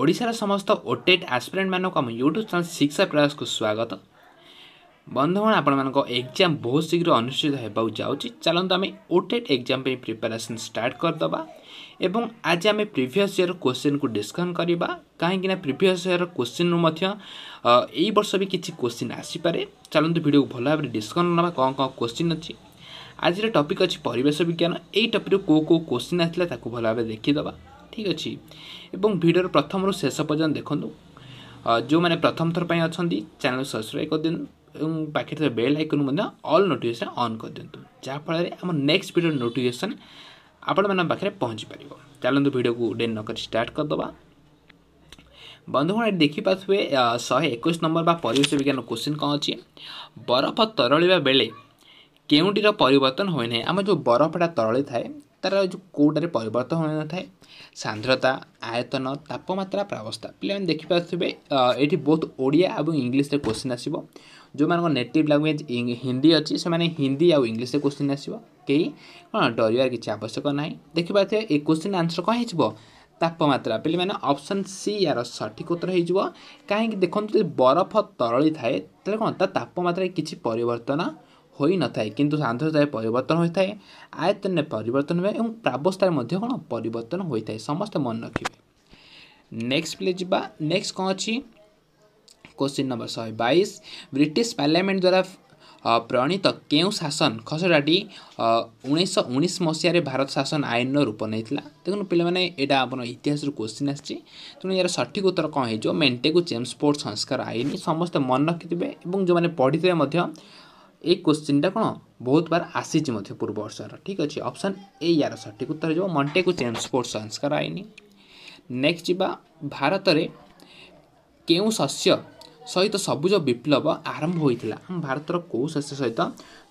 ଓଡ଼ିଶାର ସମସ୍ତ ଓଟେଟ୍ ଆସ୍ପିରାଣ୍ଟମାନଙ୍କୁ ଆମ ୟୁଟ୍ୟୁବ୍ ଚ୍ୟାନେଲ୍ ଶିକ୍ଷା ପ୍ରୟାସକୁ ସ୍ୱାଗତ ବନ୍ଧୁଗଣ ଆପଣମାନଙ୍କ ଏକ୍ଜାମ୍ ବହୁତ ଶୀଘ୍ର ଅନୁଷ୍ଠିତ ହେବାକୁ ଯାଉଛି ଚାଲନ୍ତୁ ଆମେ ଓଟେଟ୍ ଏକ୍ଜାମ୍ ପାଇଁ ପ୍ରିପାରେସନ୍ ଷ୍ଟାର୍ଟ କରିଦେବା ଏବଂ ଆଜି ଆମେ ପ୍ରିଭିୟସ୍ ଇୟର୍ କୋଶ୍ଚିନ୍କୁ ଡିସ୍କସନ୍ କରିବା କାହିଁକିନା ପ୍ରିଭିୟସ୍ ଇୟର୍ କୋଶ୍ଚିନ୍ରୁ ମଧ୍ୟ ଏଇ ବର୍ଷ ବି କିଛି କୋଶ୍ଚିନ୍ ଆସିପାରେ ଚାଲନ୍ତୁ ଭିଡ଼ିଓକୁ ଭଲ ଭାବରେ ଡିସ୍କସନ୍ ନେବା କ'ଣ କ'ଣ କୋଶ୍ଚିନ୍ ଅଛି ଆଜିର ଟପିକ୍ ଅଛି ପରିବେଶ ବିଜ୍ଞାନ ଏଇ ଟପିକ୍ରୁ କେଉଁ କେଉଁ କୋଶ୍ଚିନ୍ ଆସିଲା ତାକୁ ଭଲ ଭାବରେ ଦେଖିଦେବା ଠିକ୍ ଅଛି ଏବଂ ଭିଡ଼ିଓର ପ୍ରଥମରୁ ଶେଷ ପର୍ଯ୍ୟନ୍ତ ଦେଖନ୍ତୁ ଯେଉଁମାନେ ପ୍ରଥମ ଥର ପାଇଁ ଅଛନ୍ତି ଚ୍ୟାନେଲ୍ ସବସ୍କ୍ରାଇବ୍ କରିଦିଅନ୍ତୁ ଏବଂ ପାଖରେ ଥିବା ବେଲ୍ ଆଇକନ୍କୁ ମଧ୍ୟ ଅଲ୍ ନୋଟିଫିକେସନ୍ ଅନ୍ କରିଦିଅନ୍ତୁ ଯାହାଫଳରେ ଆମ ନେକ୍ସଟ ଭିଡ଼ିଓର ନୋଟିଫିକେସନ୍ ଆପଣମାନଙ୍କ ପାଖରେ ପହଞ୍ଚିପାରିବ ଚାଲନ୍ତୁ ଭିଡ଼ିଓକୁ ଡେନ୍ ନକରି ଷ୍ଟାର୍ଟ କରିଦେବା ବନ୍ଧୁଗଣ ଏଠି ଦେଖିପାରୁଥିବେ ଶହେ ଏକୋଇଶ ନମ୍ବର ବା ପରିବେଶ ବିଜ୍ଞାନ କୋଶ୍ଚିନ୍ କ'ଣ ଅଛି ବରଫ ତରଳିବା ବେଳେ କେଉଁଟିର ପରିବର୍ତ୍ତନ ହୋଇନାହିଁ ଆମର ଯେଉଁ ବରଫଟା ତରଳି ଥାଏ ତାର ଯେଉଁ କେଉଁଟାରେ ପରିବର୍ତ୍ତନ ହୋଇନଥାଏ ସାନ୍ଦ୍ରତା ଆୟତନ ତାପମାତ୍ରା ପ୍ରାବସ୍ଥା ପିଲାମାନେ ଦେଖିପାରୁଥିବେ ଏଠି ବହୁତ ଓଡ଼ିଆ ଏବଂ ଇଂଲିଶରେ କୋଶ୍ଚିନ୍ ଆସିବ ଯେଉଁମାନଙ୍କ ନେଟିଭ୍ ଲାଙ୍ଗୁଏଜ୍ ହିନ୍ଦୀ ଅଛି ସେମାନେ ହିନ୍ଦୀ ଆଉ ଇଂଲିଶରେ କୋଶ୍ଚିନ୍ ଆସିବ କେହି କ'ଣ ଡରିବାର କିଛି ଆବଶ୍ୟକ ନାହିଁ ଦେଖିପାରୁଥିବେ ଏ କୋଶ୍ଚିନ୍ ଆନ୍ସର୍ କ'ଣ ହେଇଯିବ ତାପମାତ୍ରା ପିଲାମାନେ ଅପସନ୍ ସି ଏହାର ସଠିକ୍ ଉତ୍ତର ହେଇଯିବ କାହିଁକି ଦେଖନ୍ତୁ ଯଦି ବରଫ ତରଳି ଥାଏ ତାହେଲେ କ'ଣ ତା ତାପମାତ୍ରାରେ କିଛି ପରିବର୍ତ୍ତନ हुनथाए किन साथै पर्तन हुने आयतन परिवर्तन हुने ए प्रावस्थ पतन हुने समस्तै मन नेक्स्ट प्ले जेक्स कि क्विन् नम्बर ब्रिटिश ब्रिटिस द्वारा प्रणीत केही शासन खसटाटी उन्नाइस उनी मस भारत शासन आइन रूप नै छ त्यो पहिला एउटा इतिहास क्वेसिन् आउनु यार सठिक उत्तर कहाँ है मेन्टेगु चेम्सपो संस्कार आइन समस्त मन रकिथे जो पढिथि ए कोसिन्टा कर् आस पूर्व वर्ष ठीक ठिक अझ अप्सन ए यार सठिक उत्तर हुन्छ मन्टे स्पोर्ट संस्कार आइनी नेक्सट जुवा भारतले के शस्य सहित सबुज विप्लव आरम्भला भारत को केही शस्य सहित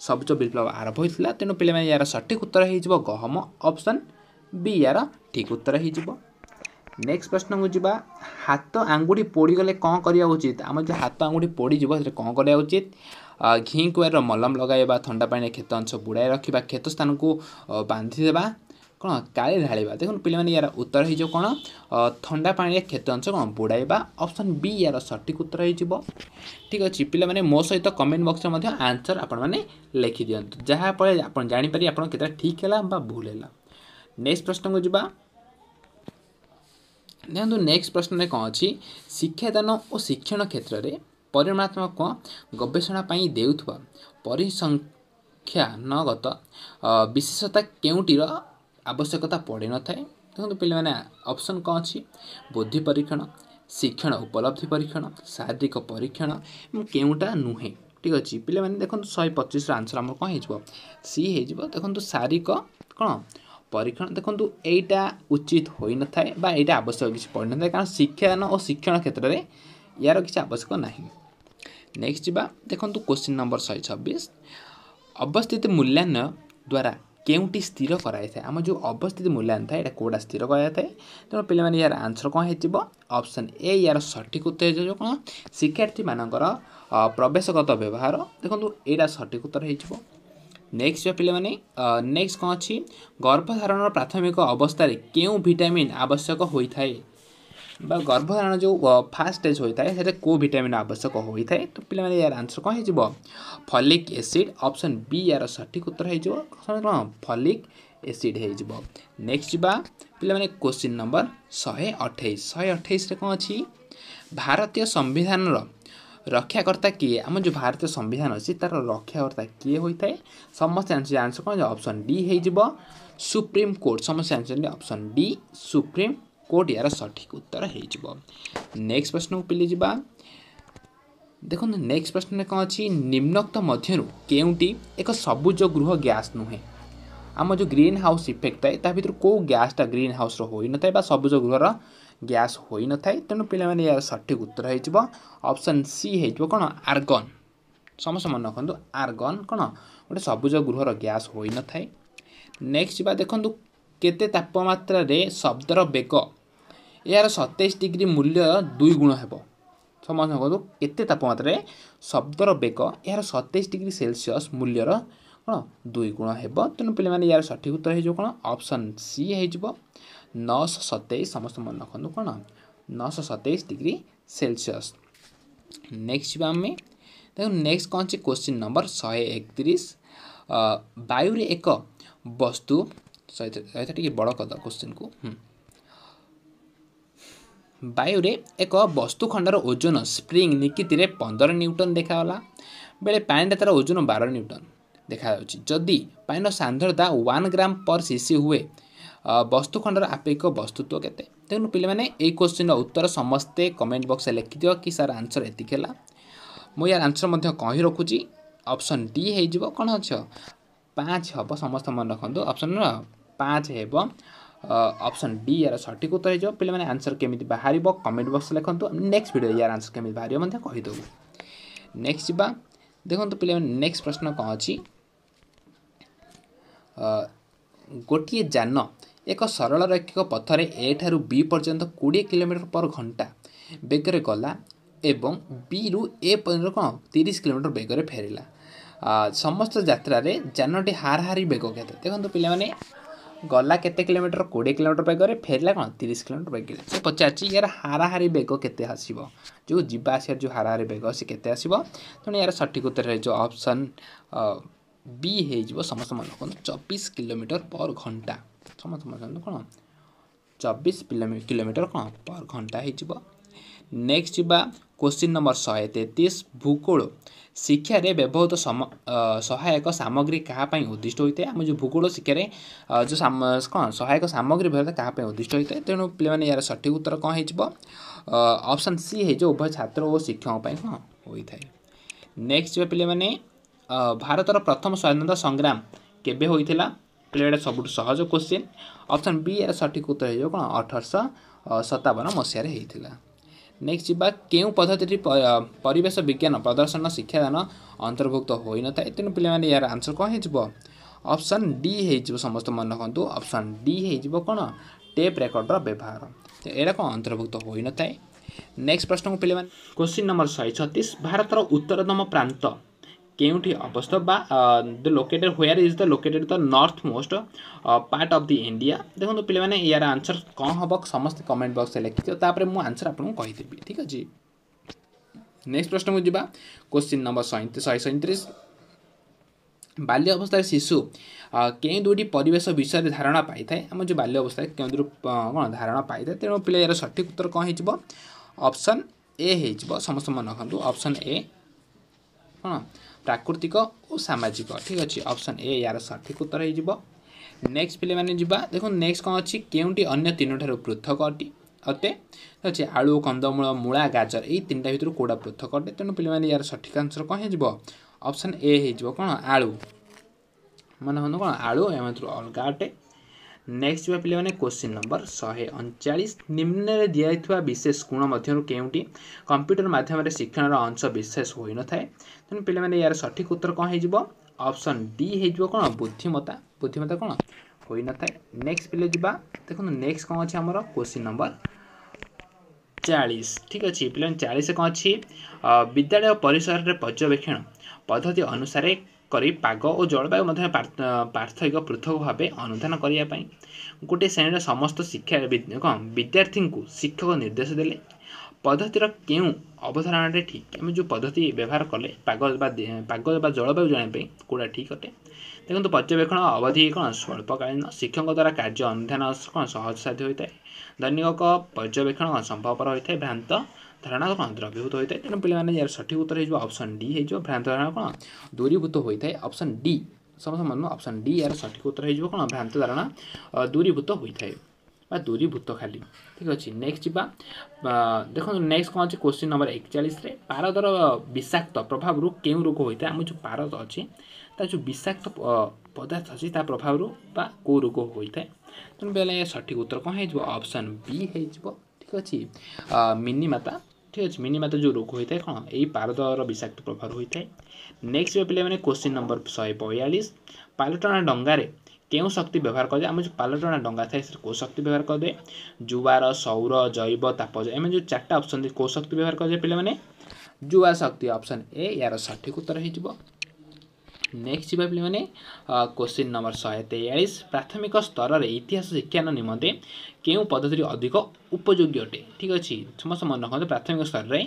सबुज विप्लव आरम्भला यार सठिक उत्तर है गहम अप्सन बी यार ठीक उत्तर है नेक्स प्रश्नको जुन हात आँगुठी पोडिगले कहाँ उचित आम हात आँगुठी पोडियो कहाँ उचित घि कुरा र मलम लगा थापा क्षेत अङ्ग बुडाइ रकेतस्थान बान्धिदेवा कि ढाडि देख्नु पहिला या उत्तर है कन्डापात अंश बुडाइवा अप्सन वि या सठिक उत्तर है ठिक अहिले पि मोसहित कमेन्ट बक्स रनसर आपे लेखिदिनु जहाँफे जापार क्षेत्र ठिक होला भुल होला नेक्स प्रश्नको जुन देख्नु नेक्सट प्रश्नले कि शिक्षान शिक्षण क्षेत्रमा ପରିମାଣାତ୍ମକ ଗବେଷଣା ପାଇଁ ଦେଉଥିବା ପରିସଂଖ୍ୟାନଗତ ବିଶେଷତା କେଉଁଟିର ଆବଶ୍ୟକତା ପଡ଼ିନଥାଏ ଦେଖନ୍ତୁ ପିଲାମାନେ ଅପସନ୍ କ'ଣ ଅଛି ବୁଦ୍ଧି ପରୀକ୍ଷଣ ଶିକ୍ଷଣ ଉପଲବ୍ଧି ପରୀକ୍ଷଣ ଶାରୀରିକ ପରୀକ୍ଷଣ ଏବଂ କେଉଁଟା ନୁହେଁ ଠିକ୍ ଅଛି ପିଲାମାନେ ଦେଖନ୍ତୁ ଶହେ ପଚିଶର ଆନ୍ସର୍ ଆମର କ'ଣ ହେଇଯିବ ସି ହେଇଯିବ ଦେଖନ୍ତୁ ଶାରୀରିକ କ'ଣ ପରୀକ୍ଷଣ ଦେଖନ୍ତୁ ଏଇଟା ଉଚିତ ହୋଇନଥାଏ ବା ଏଇଟା ଆବଶ୍ୟକ କିଛି ପଡ଼ିନଥାଏ କାରଣ ଶିକ୍ଷାଦାନ ଓ ଶିକ୍ଷଣ କ୍ଷେତ୍ରରେ ଏହାର କିଛି ଆବଶ୍ୟକ ନାହିଁ नेक्स्ट नेक्स जु क्विन् नम्बर शब्बिस अवस्थिति मूल्याङ्कन द्वारा केही स्थिर गराइम जो अवस्थिति था थाय एउटा स्थिर तपाईँ पहिला यार आन्सर कहाँ हुन्छ अप्सन ए यार सठिक उत्तर जो किक्षार्थी म प्रवेशगत व्यवहार देख्नु एउटा सठिक उत्तर हुन्छ नेक्स्ट जो पहिला नेक्स कि गर्भधारण र प्राथमिक अवस्था केही भिटामिन् आवश्यक हुने ବା ଗର୍ଭଧାରଣ ଯେଉଁ ଫାଷ୍ଟ ଷ୍ଟେଜ୍ ହୋଇଥାଏ ସେଥିରେ କେଉଁ ଭିଟାମିନ୍ ଆବଶ୍ୟକ ହୋଇଥାଏ ତ ପିଲାମାନେ ଏହାର ଆନ୍ସର୍ କ'ଣ ହେଇଯିବ ଫଲିକ୍ ଏସିଡ଼୍ ଅପସନ୍ ବି ଏହାର ସଠିକ୍ ଉତ୍ତର ହେଇଯିବ କ'ଣ ଫଲିକ୍ ଏସିଡ଼୍ ହେଇଯିବ ନେକ୍ସଟ ଯିବା ପିଲାମାନେ କୋଶ୍ଚିନ୍ ନମ୍ବର ଶହେ ଅଠେଇଶ ଶହେ ଅଠେଇଶରେ କ'ଣ ଅଛି ଭାରତୀୟ ସମ୍ବିଧାନର ରକ୍ଷାକର୍ତ୍ତା କିଏ ଆମ ଯେଉଁ ଭାରତୀୟ ସମ୍ବିଧାନ ଅଛି ତା'ର ରକ୍ଷାକର୍ତ୍ତା କିଏ ହୋଇଥାଏ ସମସ୍ତେ ଆନ୍ସର ଆନ୍ସର କ'ଣ ଅପସନ୍ ଡି ହେଇଯିବ ସୁପ୍ରିମ୍ କୋର୍ଟ ସମସ୍ତେ answer option D supreme court ইয়ার সঠিক উত্তর হয়েযিব নেক্সট প্রশ্ন পিলে যা দেখুন নেক্সট প্রশ্ন কম অছি নিম্নোক্ত মধ্যরু কেউটি এক সবুজ গৃহ গ্যাস নুহে আমার যে গ্রিন হাউস ইফেক্ট থাকে তা ভিতর কেউ গ্যাসটা গ্রিন হাউসর হয়ে নথায় বা সবুজ গৃহর ଗ୍ୟାସ୍ ହୋଇନଥାଏ ତେଣୁ ପିଲାମାନେ ଏହାର ସଠିକ୍ ଉତ୍ତର ହେଇଯିବ ଅପସନ୍ ସି ହେଇଯିବ କ'ଣ ଆର୍ଗନ୍ ସମସ୍ତେ ମନେ ରଖନ୍ତୁ ଆର୍ଗନ୍ କ'ଣ ଗୋଟେ ସବୁଜ ଗୃହର ଗ୍ୟାସ୍ ହୋଇନଥାଏ ନେକ୍ସଟ ଯିବା ଦେଖନ୍ତୁ କେତେ ତାପମାତ୍ରାରେ ଶବ୍ଦର ବେଗ ଏହାର ସତେଇଶ ଡିଗ୍ରୀ ମୂଲ୍ୟ ଦୁଇ ଗୁଣ ହେବ ସମସ୍ତଙ୍କ କୁହନ୍ତୁ କେତେ ତାପମାତ୍ରାରେ ଶବ୍ଦର ବେଗ ଏହାର ସତେଇଶ ଡିଗ୍ରୀ ସେଲସିୟସ୍ ମୂଲ୍ୟର କ'ଣ ଦୁଇ ଗୁଣ ହେବ ତେଣୁ ପିଲାମାନେ ଏହାର ସଠିକ୍ ଉତ୍ତର ହେଇଯିବ କ'ଣ ଅପସନ୍ ସି ହେଇଯିବ ନଅଶହ ସତେଇଶ ସମସ୍ତେ ମନେ ରଖନ୍ତୁ କ'ଣ ନଅଶହ ସତେଇଶ ଡିଗ୍ରୀ ସେଲସିୟସ୍ ନେକ୍ସଟ ଯିବା ଆମେ ଦେଖନ୍ତୁ ନେକ୍ସଟ କ'ଣ ଅଛି କ୍ୱେଶ୍ଚିନ୍ ନମ୍ବର ଶହେ ଏକତିରିଶ ବାୟୁରେ ଏକ ବସ୍ତୁ ସହିତ ଟିକେ ବଡ଼ କଥା କ୍ୱେଶ୍ଚିନ୍କୁ ହୁଁ ବାୟୁରେ ଏକ ବସ୍ତୁଖଣ୍ଡର ଓଜନ ସ୍ପ୍ରିଙ୍ଗ ନିକିତିରେ ପନ୍ଦର ନ୍ୟୁଟନ୍ ଦେଖାଗଲା ବେଳେ ପାଣିରେ ତା'ର ଓଜନ ବାର ନ୍ୟୁଟନ୍ ଦେଖାଯାଉଛି ଯଦି ପାଣିର ସାନ୍ଦ୍ରତା ୱାନ୍ ଗ୍ରାମ ପର୍ ସିସି ହୁଏ ବସ୍ତୁଖଣ୍ଡର ଆପେକ୍ଷିକ ବସ୍ତୁତ୍ୱ କେତେ ତେଣୁ ପିଲାମାନେ ଏଇ କୋଶ୍ଚିନ୍ର ଉତ୍ତର ସମସ୍ତେ କମେଣ୍ଟ ବକ୍ସରେ ଲେଖିଥିବ କି ସାର୍ ଆନ୍ସର୍ ଏତିକି ହେଲା ମୁଁ ଏହାର ଆନ୍ସର୍ ମଧ୍ୟ କହି ରଖୁଛି ଅପସନ୍ ଡି ହେଇଯିବ କ'ଣ ଅଛ ପାଞ୍ଚ ହେବ ସମସ୍ତେ ମନେ ରଖନ୍ତୁ ଅପସନ୍ ପାଞ୍ଚ ହେବ ଅପସନ୍ uh, ଡି ଏହାର ସଠିକ ଉତ୍ତର ହୋଇଯିବ ପିଲାମାନେ ଆନ୍ସର୍ କେମିତି ବାହାରିବ କମେଣ୍ଟ ବକ୍ସରେ ଲେଖନ୍ତୁ ଆମେ ନେକ୍ସଟ ଭିଡ଼ିଓରେ ଏହାର ଆନ୍ସର୍ କେମିତି ବାହାରିବ ମଧ୍ୟ କହିଦେବୁ ନେକ୍ସଟ ଯିବା ଦେଖନ୍ତୁ ପିଲାମାନେ ନେକ୍ସଟ ପ୍ରଶ୍ନ କ'ଣ ଅଛି uh, ଗୋଟିଏ ଯାନ ଏକ ସରଳ ରୈକ୍ଷିକ ପଥରେ ଏ ଠାରୁ ବି ପର୍ଯ୍ୟନ୍ତ କୋଡ଼ିଏ କିଲୋମିଟର ପର୍ ଘଣ୍ଟା ବେଗରେ ଗଲା ଏବଂ ବିରୁ ଏ ପର୍ଯ୍ୟନ୍ତ କ'ଣ ତିରିଶ କିଲୋମିଟର ବେଗରେ ଫେରିଲା uh, ସମସ୍ତ ଯାତ୍ରାରେ ଯାନଟି ହାର ହାରି ବେଗ କେତେ ଦେଖନ୍ତୁ ପିଲାମାନେ ଗଲା କେତେ କିଲୋମିଟର କୋଡ଼ିଏ କିଲୋମିଟର ବେଗରେ ଫେରିଲା କ'ଣ ତିରିଶ କିଲୋମିଟର ବେଗରେ ସେ ପଚାରିଛି ଏହାର ହାରାହାରି ବେଗ କେତେ ଆସିବ ଯେଉଁ ଯିବା ଆସିବାର ଯେଉଁ ହାରାହାରି ବେଗ ସେ କେତେ ଆସିବ ତେଣୁ ଏହାର ସଠିକ୍ ଉତ୍ତର ହେଇଯିବ ଅପସନ୍ ବି ହେଇଯିବ ସମସ୍ତ ମନେ ରଖନ୍ତୁ ଚବିଶ କିଲୋମିଟର ପର୍ ଘଣ୍ଟା ସମସ୍ତ ମନେ ରଖନ୍ତୁ କ'ଣ ଚବିଶ କିଲୋମିଟର କ'ଣ ପର୍ ଘଣ୍ଟା ହେଇଯିବ नेक्स्ट जीवा क्वेश्चन नंबर शहे तेतीस भूगोल शिक्षा व्यवहृत सहायक सामग्री कापी उद्दिष्ट होता है आम जो भूगोल शिक्षा जो कौन सहायक सामग्री व्यवहार क्या उद्दिष्ट होता है तेणु पे यार सठिक उत्तर कौन होप्शन सी है जो उभय छात्र और शिक्षक कौन होता नेक्स्ट जीवा पे भारत प्रथम स्वाधीनता संग्राम के पेटा सब सहज क्वेश्चन ऑप्शन बी यार सठिक उत्तर हो कौन अठरश सतावन मसीह नेक्स्ट जा केही पद्धति परिवेश विज्ञान प्रदर्शन शिक्षादान अन्तर्भुक्त होन थाए त आन्सर कहाँ हुन्छ डी डिजियो समस्त मन रक डी डिजियो केप टेप रेकर्डर व्यवहार एउटा कन्तर्भुक्त हो नै नेक्स प्रश्नको पहिला क्वश्चिन् नम्बर सय छत्तिस भारत उत्तरतम प्रांत କେଉଁଠି ଅବସ୍ଥିତ ବା the located where is the located the north most part of the India ଦେଖନ୍ତୁ ପିଲାମାନେ ଏହାର ଆନ୍ସର କ'ଣ ହେବ ସମସ୍ତେ କମେଣ୍ଟ ବକ୍ସରେ ଲେଖିଥିବ ତାପରେ ମୁଁ ଆନ୍ସର ଆପଣଙ୍କୁ କହିଦେବି ଠିକ୍ ଅଛି ନେକ୍ସଟ ପ୍ରଶ୍ନକୁ ଯିବା କୋଶ୍ଚିନ୍ ନମ୍ବର ଶହେ ସଇଁତିରିଶ ବାଲ୍ୟ ଅବସ୍ଥାରେ ଶିଶୁ କେଉଁ ଦୁଇଟି ପରିବେଶ ବିଷୟରେ ଧାରଣା ପାଇଥାଏ ଆମ ଯେଉଁ ବାଲ୍ୟ ଅବସ୍ଥାରେ କେଉଁ ଦୁଇଟି କ'ଣ ଧାରଣା ପାଇଥାଏ ତେଣୁ ପିଲା ଏହାର ସଠିକ୍ ଉତ୍ତର କ'ଣ ହେଇଯିବ ଅପସନ୍ ଏ ହେଇଯିବ ସମସ୍ତେ ମନେ ରଖନ୍ତୁ ଅପସନ୍ ଏ କ'ଣ ପ୍ରାକୃତିକ ଓ ସାମାଜିକ ଠିକ୍ ଅଛି ଅପସନ୍ ଏ ଏହାର ସଠିକ ଉତ୍ତର ହୋଇଯିବ ନେକ୍ସଟ ପିଲାମାନେ ଯିବା ଦେଖନ୍ତୁ ନେକ୍ସଟ କ'ଣ ଅଛି କେଉଁଠି ଅନ୍ୟ ତିନିଠାରୁ ପୃଥକ ଅଟି ଅତେ ଅଛି ଆଳୁ କନ୍ଦମୂଳ ମୂଳା ଗାଜର ଏଇ ତିନିଟା ଭିତରୁ କେଉଁଟା ପୃଥକ ଅଟେ ତେଣୁ ପିଲାମାନେ ଏହାର ସଠିକ ଆନ୍ସର କ'ଣ ହୋଇଯିବ ଅପସନ୍ ଏ ହୋଇଯିବ କ'ଣ ଆଳୁ ମନେ ହୁଅନ୍ତୁ କ'ଣ ଆଳୁ ଏହା ଭିତରୁ ଅଲଗା ଅଟେ ନେକ୍ସଟ ଯିବା ପିଲାମାନେ କୋଶ୍ଚିନ୍ ନମ୍ବର ଶହେ ଅଣଚାଳିଶ ନିମ୍ନରେ ଦିଆଯାଇଥିବା ବିଶେଷ ଗୁଣ ମଧ୍ୟରୁ କେଉଁଟି କମ୍ପ୍ୟୁଟର ମାଧ୍ୟମରେ ଶିକ୍ଷଣର ଅଂଶ ବିଶେଷ ହୋଇନଥାଏ ତେଣୁ ପିଲାମାନେ ଏହାର ସଠିକ୍ ଉତ୍ତର କ'ଣ ହେଇଯିବ ଅପସନ୍ ଡି ହେଇଯିବ କ'ଣ ବୁଦ୍ଧିମତା ବୁଦ୍ଧିମତା କ'ଣ ହୋଇନଥାଏ ନେକ୍ସଟ ପିଲା ଯିବା ଦେଖନ୍ତୁ ନେକ୍ସଟ କ'ଣ ଅଛି ଆମର କୋଶ୍ଚିନ୍ ନମ୍ବର ଚାଳିଶ ଠିକ୍ ଅଛି ପିଲାମାନେ ଚାଳିଶ କ'ଣ ଅଛି ବିଦ୍ୟାଳୟ ପରିସରରେ ପର୍ଯ୍ୟବେକ୍ଷଣ ପଦ୍ଧତି ଅନୁସାରେ କରି ପାଗ ଓ ଜଳବାୟୁ ମଧ୍ୟରେ ପାର୍ଥକ୍ୟ ପୃଥକ ଭାବେ ଅନୁଧ୍ୟାନ କରିବା ପାଇଁ ଗୋଟିଏ ଶ୍ରେଣୀର ସମସ୍ତ ଶିକ୍ଷା କ'ଣ ବିଦ୍ୟାର୍ଥୀଙ୍କୁ ଶିକ୍ଷକ ନିର୍ଦ୍ଦେଶ ଦେଲେ ପଦ୍ଧତିର କେଉଁ ଅବଧାରଣାରେ ଠିକ୍ ଆମେ ଯେଉଁ ପଦ୍ଧତି ବ୍ୟବହାର କଲେ ପାଗ ବା ପାଗ ବା ଜଳବାୟୁ ଜଣାଇବା ପାଇଁ କେଉଁଟା ଠିକ୍ ଅଟେ ଦେଖନ୍ତୁ ପର୍ଯ୍ୟବେକ୍ଷଣ ଅବଧି କ'ଣ ସ୍ୱଳ୍ପକାଳୀନ ଶିକ୍ଷକଙ୍କ ଦ୍ୱାରା କାର୍ଯ୍ୟ ଅନୁଧ୍ୟାନ କ'ଣ ସହଜ ସାଧ୍ୟ ହୋଇଥାଏ ଦୈନିକ ପର୍ଯ୍ୟବେକ୍ଷଣ କ'ଣ ସମ୍ଭବପର ହୋଇଥାଏ ଭ୍ରାନ୍ତ ଧାରଣା କ'ଣ ଦ୍ରବୀଭୂତ ହୋଇଥାଏ ତେଣୁ ପିଲାମାନେ ଏହାର ସଠିକ୍ ଉତ୍ତର ହେଇଯିବ ଅପସନ୍ ଡି ହେଇଯିବ ଭ୍ରାନ୍ତ ଧାରଣା କ'ଣ ଦୂରୀଭୂତ ହୋଇଥାଏ ଅପସନ୍ ଡି ସମସ୍ତ ମନ ଅପସନ୍ ଡି ଏହାର ସଠିକ ଉତ୍ତର ହେଇଯିବ କ'ଣ ଭ୍ରାନ୍ତ ଧାରଣା ଦୂରୀଭୂତ ହୋଇଥାଏ ବା ଦୂରୀଭୂତ ଖାଲି ଠିକ୍ ଅଛି ନେକ୍ସଟ ଯିବା ଦେଖନ୍ତୁ ନେକ୍ସଟ କ'ଣ ଅଛି କୋଶ୍ଚିନ୍ ନମ୍ବର ଏକଚାଳିଶରେ ପାରଦର ବିଷାକ୍ତ ପ୍ରଭାବରୁ କେଉଁ ରୋଗ ହୋଇଥାଏ ଆମ ଯେଉଁ ପାରଦ ଅଛି ତା ଯେଉଁ ବିଷାକ୍ତ ପଦାର୍ଥ ଅଛି ତା ପ୍ରଭାବରୁ ବା କେଉଁ ରୋଗ ହୋଇଥାଏ ତେଣୁ ବେଲେ ସଠିକ ଉତ୍ତର କ'ଣ ହେଇଯିବ ଅପସନ୍ ବି ହେଇଯିବ ଠିକ୍ ଅଛି ମିନିମାତା ঠিক ଅଛି ମିନିମାତ ଯେଉଁ ରୋଗ ହୋଇଥାଏ କ'ଣ ଏଇ ପାରଦର ବିଷାକ୍ତ ପ୍ରଭାବ ହୋଇଥାଏ ନେକ୍ସଟ ଯେଉଁ ପିଲାମାନେ କୋଶ୍ଚିନ୍ ନମ୍ବର ଶହେ ବୟାଳିଶ ପାଲଟଣା ଡଙ୍ଗାରେ କେଉଁ ଶକ୍ତି ବ୍ୟବହାର କରାଯାଏ ଆମର ଯେଉଁ ପାଲଟଣା ଡଙ୍ଗା ଥାଏ ସେଥିରେ କେଉଁ ଶକ୍ତି ବ୍ୟବହାର କରାଯାଏ ଜୁବାର ସୌର ଜୈବ ତାପଜ ଏମାନେ ଯେଉଁ ଚାରିଟା ଅପସନ୍ କେଉଁ ଶକ୍ତି ବ୍ୟବହାର କରାଯାଏ ପିଲାମାନେ ଜୁଆ ଶକ୍ତି ଅପସନ୍ ଏ ଏହାର ସଠିକ୍ ଉତ୍ତର ହେଇଯିବ नेक्स्ट नेक्स जाने कोसिन् नम्बर शेरा प्राथमिक स्तर स्तरले इतिहास शिक्षा निमे केही पद्धति अधिक उपयोगी अटे समस्त मन मनराख प्राथमिक स्तर स्तरै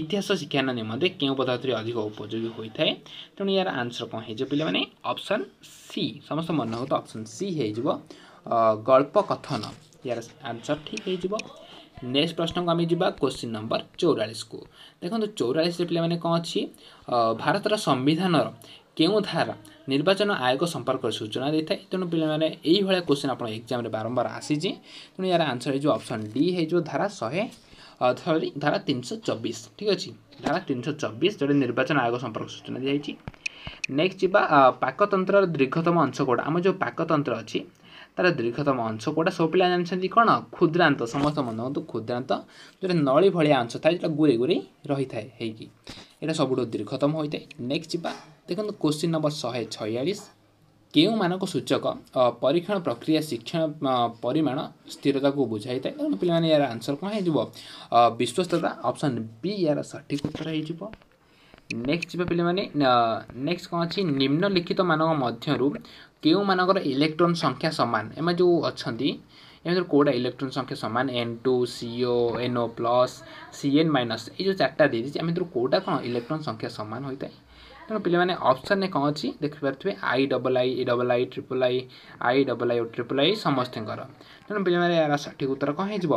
इतिहास शिक्षा निमते केही पद्धति अधिक उपयोगी हुने त आन्सर कि अप्सन सी समस्त मन मनराख अप्सन सी सि है गल्पकथन या आन्सर ठिक होइन नेक्सट प्रश्नको आम क्विन् नम्बर चौरालिसको देख्नु चौरालिस पिया कि भारत र सम्विधान केही धारा निर्वाचन आयोग सम्पर्क सूचना दिए त आउँ एक्जाम बारम्बार आसि त आन्सर हुन्छ अप्सन डिजो धारा शय धारा तिन सय चबिस ठिक अझ धारा तिन सौ चबिस त्यो निर्वाचन आयोग सम्पर्क सूचना दिइन्छ नेक्सट जुन पाकतन्त्र दीर्घतम अंश के पाकतन्त्र अलिक तार दीर्घतम अंश के सब पिया जान्छ कहाँ क्षुद्रान्त सम क्षुद्रान्त नयाँ अंश थायुन गुरे गुरै रहेक एउटा सबुठु दीर्घतम हुन्छ नेक्स जु देखि क्वन् नम्बर शे छयास के सूचक परीक्षण प्रक्रिया शिक्षण परिमाण स्थिरता स्थिरताको बुझाइ पहिला यहाँ आन्सर कहाँ हुन्छ विश्वस्तता अप्सन बी यहाँ सठिक उत्तर है नेक्स्ट जो पहिला नेक्सट कन् निम्नलिखित मध्यु के इलेक्ट्रोन संख्या समान एमा जो अहिले यहाँभित्र केही इलेक्ट्रोन संख्या समान एन टु सि ओएनओ प्लस सिएन मनस एउँ चारटा दिएछ यहाँभित्र केही इलेक्ट्रोन संख्या समान हुने ତେଣୁ ପିଲାମାନେ ଅପସନ୍ରେ କ'ଣ ଅଛି ଦେଖିପାରୁଥିବେ I double I double I triple I I double I triple I ସମସ୍ତଙ୍କର ତେଣୁ ପିଲାମାନେ ଏହାର ସଠିକ୍ ଉତ୍ତର କ'ଣ ହେଇଯିବ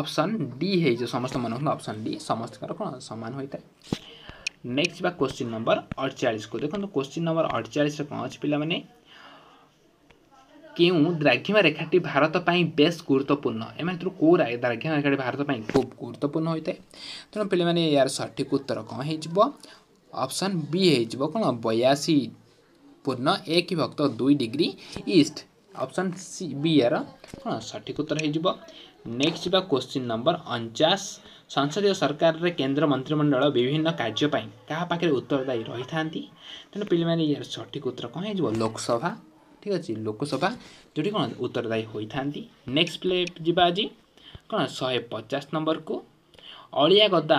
ଅପସନ୍ ଡି ହେଇଯିବ ସମସ୍ତମାନଙ୍କୁ ଅପସନ୍ ଡି ସମସ୍ତଙ୍କର କ'ଣ ସମାନ ହୋଇଥାଏ ନେକ୍ସଟ ଯିବା କୋଶ୍ଚିନ୍ ନମ୍ବର ଅଠଚାଳିଶକୁ ଦେଖନ୍ତୁ କୋଶ୍ଚିନ୍ ନମ୍ବର ଅଠଚାଳିଶରେ କ'ଣ ଅଛି ପିଲାମାନେ କେଉଁ ଦ୍ରାଘିମା ରେଖାଟି ଭାରତ ପାଇଁ ବେଶ୍ ଗୁରୁତ୍ୱପୂର୍ଣ୍ଣ ଏମାନଥିରୁ କେଉଁ ଦ୍ରାଘିମା ରେଖାଟି ଭାରତ ପାଇଁ ଖୁବ ଗୁରୁତ୍ୱପୂର୍ଣ୍ଣ ହୋଇଥାଏ ତେଣୁ ପିଲାମାନେ ଏହାର ସଠିକ୍ ଉତ୍ତର କ'ଣ ହେଇଯିବ ଅପସନ୍ ବି ହେଇଯିବ କ'ଣ ବୟାଅଶୀ ପୂର୍ଣ୍ଣ ଏକ ଭକ୍ତ ଦୁଇ degree east option C B ଏହାର କ'ଣ ସଠିକ୍ ଉତ୍ତର ହେଇଯିବ ନେକ୍ସଟ ଯିବା କୋଶ୍ଚିନ୍ ନମ୍ବର ଅଣଚାଶ ସଂସଦୀୟ ସରକାରରେ କେନ୍ଦ୍ର ମନ୍ତ୍ରିମଣ୍ଡଳ ବିଭିନ୍ନ କାର୍ଯ୍ୟ ପାଇଁ କାହା ପାଖରେ ଉତ୍ତରଦାୟୀ ରହିଥାନ୍ତି ତେଣୁ ପିଲାମାନେ ଏହାର ସଠିକ୍ ଉତ୍ତର କ'ଣ ହେଇଯିବ ଲୋକସଭା ঠিক ଅଛି ଲୋକସଭା ଯେଉଁଠି କ'ଣ ଉତ୍ତରଦାୟୀ ହୋଇଥାନ୍ତି ନେକ୍ସଟ ପ୍ଲେ ଯିବା ଆଜି କ'ଣ ଶହେ ପଚାଶ ନମ୍ବରକୁ ଅଳିଆ ଗଦା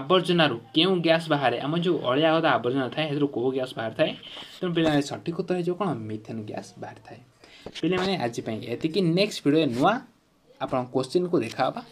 ଆବର୍ଜନାରୁ କେଉଁ ଗ୍ୟାସ୍ ବାହାରେ ଆମ ଯେଉଁ ଅଳିଆ ଗଦା ଆବର୍ଜନା ଥାଏ ସେଥିରୁ କେଉଁ ଗ୍ୟାସ୍ ବାହାରିଥାଏ ତେଣୁ ପିଲାମାନେ ସଠିକ୍ ଉତ୍ତର ହେଇଯିବ କ'ଣ ମିଥେନ୍ ଗ୍ୟାସ୍ ବାହାରିଥାଏ ପିଲାମାନେ ଆଜି ପାଇଁ ଏତିକି ନେକ୍ସଟ ଭିଡ଼ିଓରେ ନୂଆ ଆପଣ କୋଶ୍ଚିନ୍କୁ ଦେଖା ହେବା